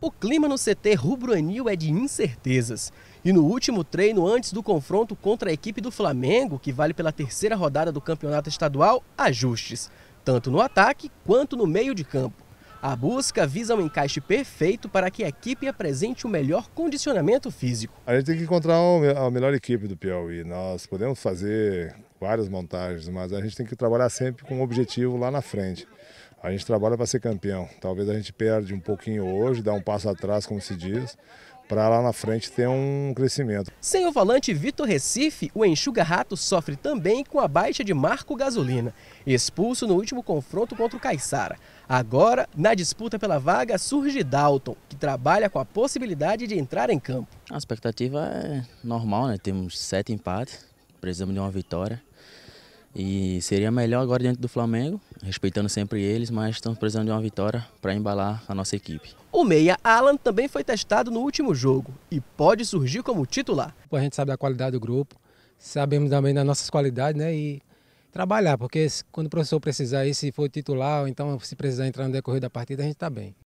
O clima no CT rubro-anil é de incertezas. E no último treino, antes do confronto contra a equipe do Flamengo, que vale pela terceira rodada do campeonato estadual, ajustes, tanto no ataque quanto no meio de campo. A busca visa um encaixe perfeito para que a equipe apresente o melhor condicionamento físico. A gente tem que encontrar a melhor equipe do Piauí. Nós podemos fazer várias montagens, mas a gente tem que trabalhar sempre com um objetivo lá na frente. A gente trabalha para ser campeão. Talvez a gente perde um pouquinho hoje, dá um passo atrás, como se diz, para lá na frente ter um crescimento. Sem o volante Vitor Recife, o Enxuga Rato sofre também com a baixa de Marco Gasolina, expulso no último confronto contra o Caixara. Agora, na disputa pela vaga, surge Dalton, que trabalha com a possibilidade de entrar em campo. A expectativa é normal, né? Temos sete empates, precisamos de uma vitória. E seria melhor agora diante do Flamengo, respeitando sempre eles, mas estamos precisando de uma vitória para embalar a nossa equipe. O meia Alan também foi testado no último jogo e pode surgir como titular. A gente sabe da qualidade do grupo, sabemos também das nossas qualidades, né? E trabalhar, porque quando o professor precisar, se for titular, ou então se precisar entrar no decorrer da partida, a gente está bem.